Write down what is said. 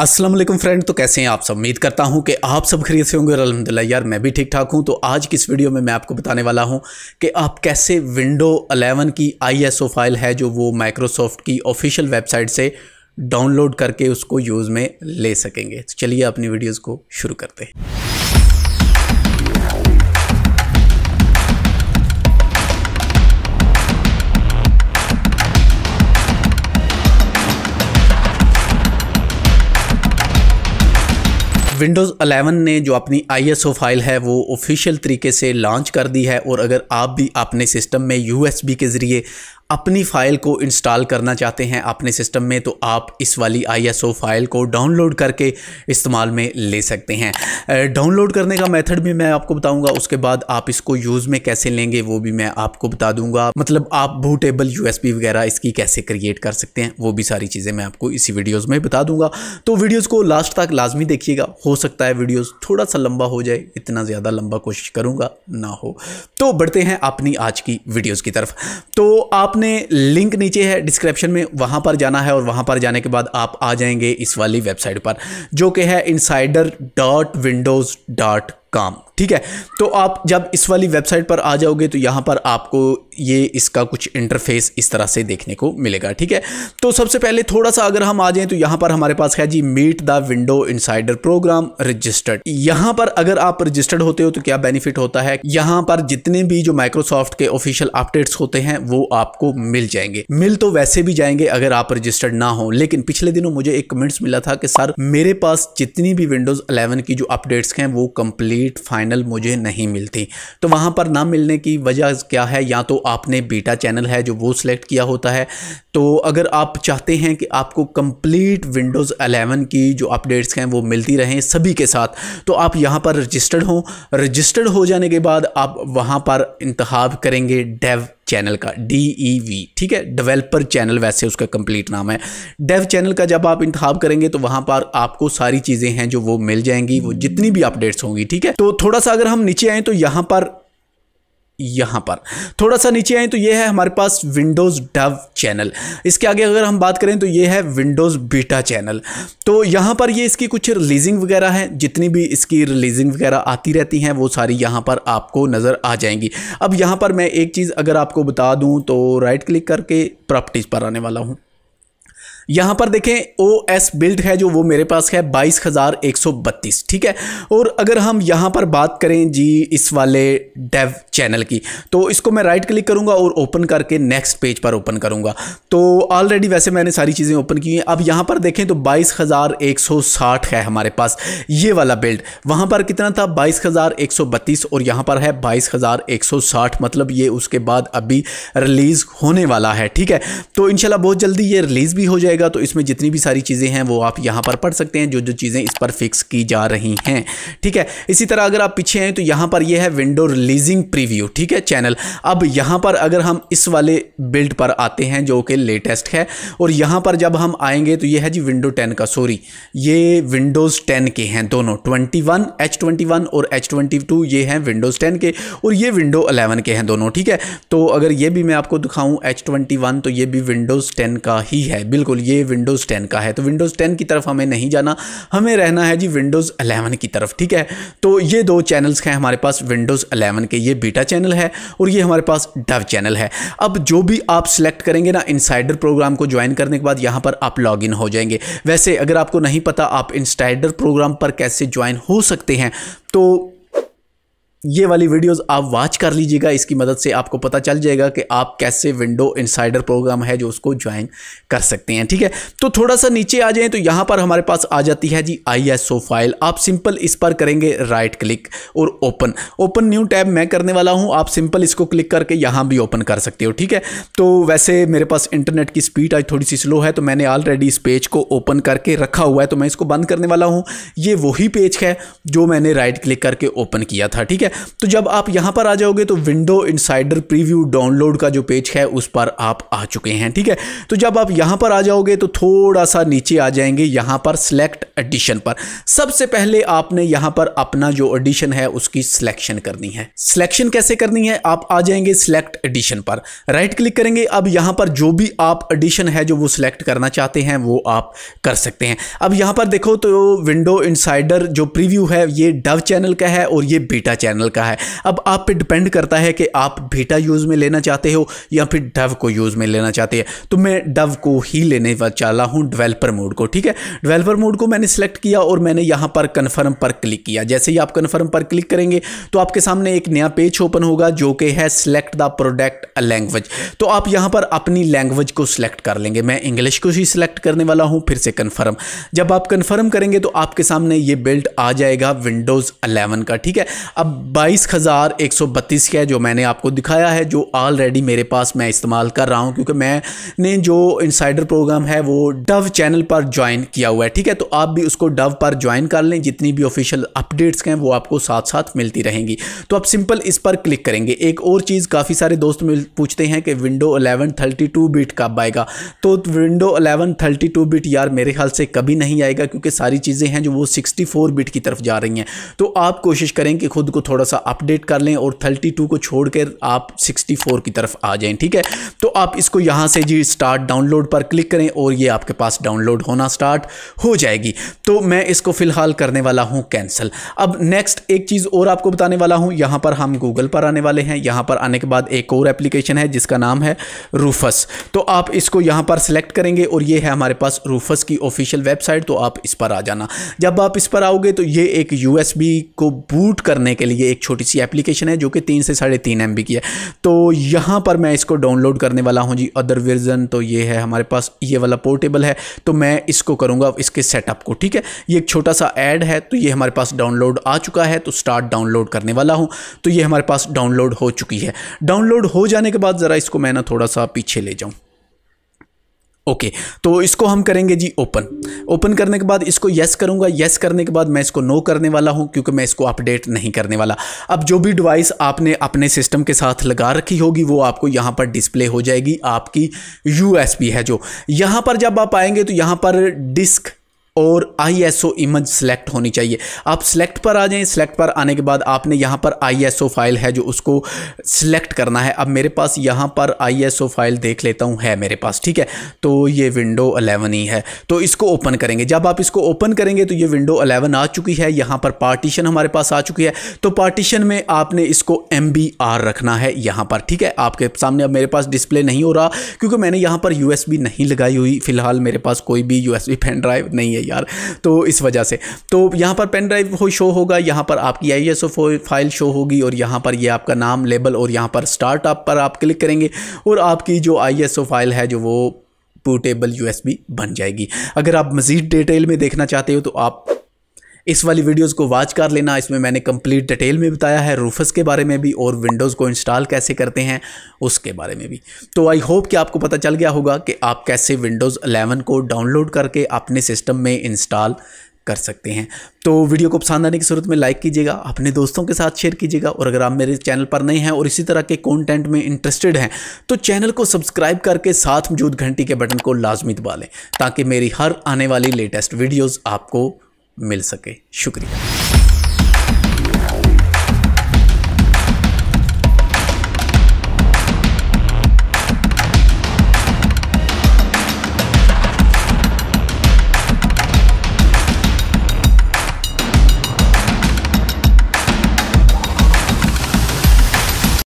Aslam friend तो कैसे हैं आप सब उम्मीद करता हूं कि आप सब खरीद से होंगे और अलहमदिल्ला यार मैं भी ठीक ठाक हूं तो आज की इस वीडियो में मैं आपको बताने वाला हूं कि आप कैसे विंडो 11 की आईएसओ फाइल है जो वो माइक्रोसॉफ्ट की ऑफिशियल वेबसाइट से डाउनलोड करके उसको यूज़ में ले सकेंगे तो चलिए अपनी वीडियोज़ को शुरू करते हैं विंडोज़ 11 ने जो अपनी आईएसओ फाइल है वो ऑफिशियल तरीके से लॉन्च कर दी है और अगर आप भी अपने सिस्टम में यूएसबी के ज़रिए अपनी फ़ाइल को इंस्टॉल करना चाहते हैं अपने सिस्टम में तो आप इस वाली आईएसओ फाइल को डाउनलोड करके इस्तेमाल में ले सकते हैं डाउनलोड करने का मेथड भी मैं आपको बताऊंगा उसके बाद आप इसको यूज़ में कैसे लेंगे वो भी मैं आपको बता दूंगा मतलब आप बूटेबल पी वगैरह इसकी कैसे क्रिएट कर सकते हैं वो भी सारी चीज़ें मैं आपको इसी वीडियोज़ में बता दूंगा तो वीडियोज़ को लास्ट तक लाजमी देखिएगा हो सकता है वीडियोज़ थोड़ा सा लंबा हो जाए इतना ज़्यादा लंबा कोशिश करूँगा ना हो तो बढ़ते हैं अपनी आज की वीडियोज़ की तरफ तो आप आपने लिंक नीचे है डिस्क्रिप्शन में वहाँ पर जाना है और वहाँ पर जाने के बाद आप आ जाएंगे इस वाली वेबसाइट पर जो कि है insider dot Windows dot com ठीक है तो आप जब इस वाली वेबसाइट पर आ जाओगे तो यहाँ पर आपको ये इसका कुछ इंटरफेस इस तरह से देखने को मिलेगा ठीक है तो सबसे पहले थोड़ा सा अगर हम आ जाएं तो यहाँ पर हमारे पास है जी meet the window insider program registered यहाँ पर अगर आप रजिस्टर्ड होते हो तो क्या बेनिफिट होता है यहाँ पर जितने भी जो माइक्रोसॉफ्ट के ऑफिशियल अपडेट्स होते हैं वो आपको मिल जाएंगे मिल तो वैसे भी जाएंगे अगर आप रजिस्टर्ड ना हो लेकिन पिछले दिनों मुझे एक कमेंट्स मिला था कि सर मेरे पास जितनी भी विंडोज अलेवन की जो अपडेट्स हैं वो कंप्लीट फाइन चैनल मुझे नहीं मिलती तो वहाँ पर ना मिलने की वजह क्या है या तो आपने बीटा चैनल है जो वो सिलेक्ट किया होता है तो अगर आप चाहते हैं कि आपको कंप्लीट विंडोज़ 11 की जो अपडेट्स हैं वो मिलती रहें सभी के साथ तो आप यहाँ पर रजिस्टर्ड हों रजिस्टर्ड हो जाने के बाद आप वहाँ पर इंतहा करेंगे डेव चैनल का डी ई वी ठीक है डेवलपर चैनल वैसे उसका कंप्लीट नाम है डेव चैनल का जब आप इंतब करेंगे तो वहां पर आपको सारी चीज़ें हैं जो वो मिल जाएंगी वो जितनी भी अपडेट्स होंगी ठीक है तो थोड़ा सा अगर हम नीचे आए तो यहां पर यहाँ पर थोड़ा सा नीचे आए तो ये है हमारे पास विंडोज़ डव चैनल इसके आगे अगर हम बात करें तो ये है विंडोज़ बीटा चैनल तो यहाँ पर ये इसकी कुछ रिलीजिंग वगैरह है जितनी भी इसकी रिलीजिंग वगैरह आती रहती हैं वो सारी यहाँ पर आपको नज़र आ जाएंगी अब यहाँ पर मैं एक चीज़ अगर आपको बता दूँ तो राइट क्लिक करके प्रॉपर्टीज़ पर आने वाला हूँ यहाँ पर देखें ओ एस बिल्ड है जो वो मेरे पास है बाईस हज़ार एक सौ बत्तीस ठीक है और अगर हम यहाँ पर बात करें जी इस वाले डेव चैनल की तो इसको मैं राइट क्लिक करूँगा और ओपन करके नेक्स्ट पेज पर ओपन करूँगा तो ऑलरेडी वैसे मैंने सारी चीज़ें ओपन की हैं अब यहाँ पर देखें तो बाईस हज़ार एक सौ साठ है हमारे पास ये वाला बिल्ड वहाँ पर कितना था बाईस हज़ार एक सौ बत्तीस और यहाँ पर है बाईस हज़ार एक सौ साठ मतलब ये उसके बाद अभी रिलीज़ होने वाला है ठीक है तो इनशाला बहुत जल्दी ये रिलीज़ भी हो जाएगा जाएगा तो इसमें जितनी भी सारी चीज़ें हैं वो आप यहाँ पर पढ़ सकते हैं जो जो चीज़ें इस पर फिक्स की जा रही हैं ठीक है इसी तरह अगर आप पीछे हैं तो यहाँ पर यह है विंडो रिलीजिंग प्रीव्यू ठीक है चैनल अब यहाँ पर अगर हम इस वाले बिल्ड पर आते हैं जो कि लेटेस्ट है और यहाँ पर जब हम आएंगे तो ये है जी विंडो टेन का सॉरी ये विंडोज़ टेन के हैं दोनों twenty one H twenty one और एच ट्वेंटी टू ये हैं विंडोज़ टेन के और ये विंडो अलेवन के हैं दोनों ठीक है तो अगर ये भी मैं आपको दिखाऊँ एच ट्वेंटी वन तो ये भी विंडोज़ टेन का ही है बिल्कुल ये विंडोज़ टेन का है तो विंडोज़ टेन की तरफ हमें नहीं जाना हमें रहना है जी विंडोज़ अलेवन की तरफ ठीक है तो ये दो चैनल्स हैं हमारे पास विंडोज़ अलेवन के ये बीटा चैनल है और ये हमारे पास डव चैनल है अब जो भी आप सिलेक्ट करेंगे ना इंसाइडर प्रोग्राम को ज्वाइन करने के बाद यहाँ पर आप लॉग इन हो जाएंगे वैसे अगर आपको नहीं पता आप इंसाइडर प्रोग्राम पर कैसे ज्वाइन हो सकते हैं तो ये वाली वीडियोस आप वॉच कर लीजिएगा इसकी मदद से आपको पता चल जाएगा कि आप कैसे विंडो इनसाइडर प्रोग्राम है जो उसको ज्वाइन कर सकते हैं ठीक है तो थोड़ा सा नीचे आ जाएँ तो यहाँ पर हमारे पास आ जाती है जी आईएसओ फाइल आप सिंपल इस पर करेंगे राइट क्लिक और ओपन ओपन न्यू टैब मैं करने वाला हूँ आप सिंपल इसको क्लिक करके यहाँ भी ओपन कर सकते हो ठीक है तो वैसे मेरे पास इंटरनेट की स्पीड आज थोड़ी सी स्लो है तो मैंने ऑलरेडी इस पेज को ओपन करके रखा हुआ है तो मैं इसको बंद करने वाला हूँ ये वही पेज है जो मैंने राइट क्लिक करके ओपन किया था ठीक है तो जब आप यहां पर आ जाओगे तो विंडो इनसाइडर प्रीव्यू डाउनलोड का जो पेज है उस पर आप आ चुके हैं ठीक है तो जब आप यहां पर आ जाओगे तो थोड़ा सा नीचे आ जाएंगे यहां पर सिलेक्ट एडिशन पर सबसे पहले आपने यहां पर अपना जो एडिशन है उसकी सिलेक्शन करनी है सिलेक्शन कैसे करनी है आप आ जाएंगे सिलेक्ट एडिशन पर राइट क्लिक करेंगे अब यहां पर जो भी आप एडिशन है जो वो सिलेक्ट करना चाहते हैं वो आप कर सकते हैं अब यहां पर देखो तो विंडो इनसाइडर जो प्रीव्यू है ये डव चैनल का है और ये बीटा चैनल का है अब आप पे डिपेंड करता है कि आप बीटा यूज़ में लेना चाहते हो या फिर डव को यूज़ में लेना चाहते हैं तो मैं डव को ही लेने वाला हूँ डेवलपर मोड को ठीक है डिवेल्पर मोड को मैंने मैंने सेलेक्ट किया और मैंने यहां पर कन्फर्म पर क्लिक किया जैसे ही आप कन्फर्म पर क्लिक करेंगे तो आपके सामने एक नया पेज ओपन होगा जो कि है सिलेक्ट द प्रोडक्ट लैंग्वेज तो आप यहां पर अपनी लैंग्वेज को सिलेक्ट कर लेंगे मैं इंग्लिश को ही सिलेक्ट करने वाला हूं फिर से कन्फर्म जब आप कन्फर्म करेंगे तो आपके सामने ये बिल्ट आ जाएगा विंडोज़ अलेवन का ठीक है अब बाईस हज़ार एक सौ बत्तीस का है जो मैंने आपको दिखाया है जो ऑलरेडी मेरे पास मैं इस्तेमाल कर रहा हूं क्योंकि मैंने जो इनसाइडर प्रोग्राम है वो डव चैनल पर ज्वाइन किया हुआ है ठीक है तो आप भी उसको डव पर ज्वाइन कर लें जितनी भी ऑफिशियल अपडेट्स हैं वो आपको साथ साथ मिलती रहेंगी तो आप सिंपल इस पर क्लिक करेंगे एक और चीज़ काफ़ी सारे दोस्त मिल पूछते हैं कि विंडो थर्टी टू बिट कब आएगा तो विंडो थर्टी टू बिट यार मेरे ख्याल से कभी नहीं आएगा क्योंकि सारी चीज़ें हैं जो वो फोर बिट की तरफ जा रही हैं तो आप कोशिश करें कि खुद को थोड़ा सा अपडेट कर लें और टू को छोड़कर आप फोर की तरफ आ जाएँ ठीक है तो आप इसको यहाँ से जी स्टार्ट डाउनलोड पर क्लिक करें और ये आपके पास डाउनलोड होना स्टार्ट हो जाएगी तो मैं इसको फ़िलहाल करने वाला हूँ कैंसिल अब नेक्स्ट एक चीज़ और आपको बताने वाला हूँ यहाँ पर हम गूगल पर आने वाले हैं यहाँ पर आने के बाद एक और एप्लीकेशन है जिसका नाम है रूफस तो आप इसको यहाँ पर सिलेक्ट करेंगे और ये है हमारे पास रूफस की ऑफिशियल वेबसाइट तो आप इस पर आ जाना जब आप इस पर आओगे तो ये एक यू को बूट करने के लिए एक छोटी सी एप्लीकेशन है जो कि तीन से साढ़े तीन एम की है तो यहाँ पर मैं इसको डाउनलोड करने वाला हूँ जी अदर वर्जन तो ये है हमारे पास ये वाला पोर्टेबल है तो मैं इसको करूँगा इसके सेटअप को ठीक है ये एक छोटा सा ऐड है तो ये हमारे पास डाउनलोड आ चुका है तो स्टार्ट डाउनलोड करने वाला हूँ तो ये हमारे पास डाउनलोड हो चुकी है डाउनलोड हो जाने के बाद ज़रा इसको मैं ना थोड़ा सा पीछे ले जाऊँ ओके okay, तो इसको हम करेंगे जी ओपन ओपन करने के बाद इसको यस करूंगा यस करने के बाद मैं इसको नो करने वाला हूं क्योंकि मैं इसको अपडेट नहीं करने वाला अब जो भी डिवाइस आपने अपने सिस्टम के साथ लगा रखी होगी वो आपको यहां पर डिस्प्ले हो जाएगी आपकी यूएसबी है जो यहां पर जब आप आएंगे तो यहां पर डिस्क और I S O image select होनी चाहिए आप सेलेक्ट पर आ जाएं सेलेक्ट पर आने के बाद आपने यहाँ पर आई एस ओ फाइल है जो उसको सेलेक्ट करना है अब मेरे पास यहाँ पर आई एस ओ फाइल देख लेता हूँ है मेरे पास ठीक है तो ये विंडो अलेवन ही है तो इसको ओपन करेंगे जब आप इसको ओपन करेंगे तो ये विंडो अलेवन आ चुकी है यहाँ पर पार्टीशन हमारे पास आ चुकी है तो पार्टीशन में आपने इसको एम बी आर रखना है यहाँ पर ठीक है आपके सामने अब मेरे पास डिस्प्ले नहीं हो रहा क्योंकि मैंने यहाँ पर यू एस बी नहीं लगाई हुई फिलहाल मेरे पास कोई भी U S B pen drive नहीं है थी यार तो इस वजह से तो यहाँ पर पेन ड्राइव हो शो होगा यहाँ पर आपकी आई एस फाइल शो होगी और यहाँ पर ये आपका नाम लेबल और यहाँ पर स्टार्टअप पर आप क्लिक करेंगे और आपकी जो आई फाइल है जो वो पोर्टेबल यू बन जाएगी अगर आप मज़ीद डिटेल में देखना चाहते हो तो आप इस वाली वीडियोस को वॉच कर लेना इसमें मैंने कंप्लीट डिटेल में बताया है रूफस के बारे में भी और विंडोज़ को इंस्टॉल कैसे करते हैं उसके बारे में भी तो आई होप कि आपको पता चल गया होगा कि आप कैसे विंडोज़ 11 को डाउनलोड करके अपने सिस्टम में इंस्टॉल कर सकते हैं तो वीडियो को पसंद आने की सूरत में लाइक कीजिएगा अपने दोस्तों के साथ शेयर कीजिएगा और अगर आप मेरे चैनल पर नए हैं और इसी तरह के कंटेंट में इंटरेस्टेड हैं तो चैनल को सब्सक्राइब करके साथ मौजूद घंटी के बटन को लाजमी दबा लें ताकि मेरी हर आने वाली लेटेस्ट वीडियोज़ आपको मिल सके शुक्रिया